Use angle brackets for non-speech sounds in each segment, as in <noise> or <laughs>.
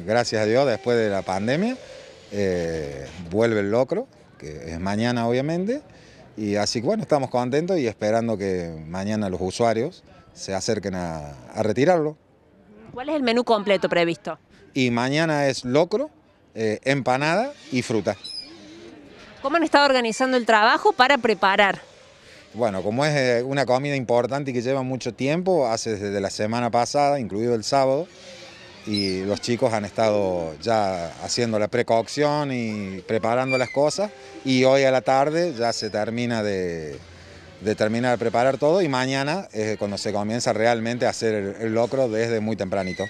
<laughs> Gracias a Dios, después de la pandemia, eh, vuelve el locro, que es mañana obviamente, y así que bueno, estamos contentos y esperando que mañana los usuarios se acerquen a, retirarlo. ¿Cuál es el menú completo previsto? Y mañana es locro, eh, empanada y fruta. ¿Cómo han estado organizando el trabajo para preparar? Bueno, como es eh, una comida importante y que lleva mucho tiempo, hace desde la semana pasada, incluido el sábado, y los chicos han estado ya haciendo la precaución y preparando las cosas y hoy a la tarde ya se termina de, terminar de preparar todo y mañana es cuando se comienza realmente a hacer el, locro desde muy tempranito.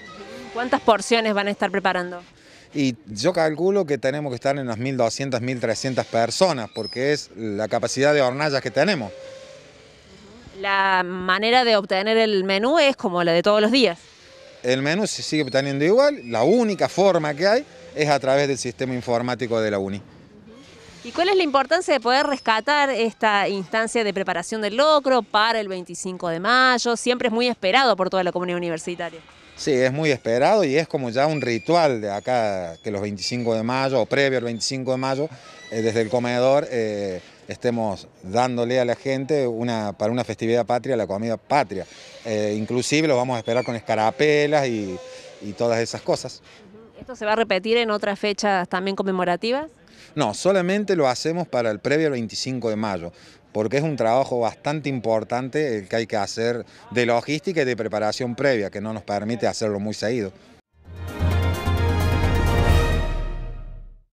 ¿Cuántas porciones van a estar preparando? Y yo calculo que tenemos que estar en unas 1.200, 1.300 personas porque es la capacidad de hornallas que tenemos. La manera de obtener el menú es como la de todos los días. El menú se sigue teniendo igual, la única forma que hay es a través del sistema informático de la UNI. ¿Y cuál es la importancia de poder rescatar esta instancia de preparación del locro para el 25 de mayo? Siempre es muy esperado por toda la comunidad universitaria. Sí, es muy esperado y es como ya un ritual de acá, que los 25 de mayo, o previo al 25 de mayo, eh, desde el comedor... Eh, estemos dándole a la gente una, para una festividad patria la comida patria. Eh, inclusive los vamos a esperar con escarapelas y, todas esas cosas. ¿Esto se va a repetir en otras fechas también conmemorativas? No, solamente lo hacemos para el previo 25 de mayo, porque es un trabajo bastante importante el que hay que hacer de logística y de preparación previa, que no nos permite hacerlo muy seguido.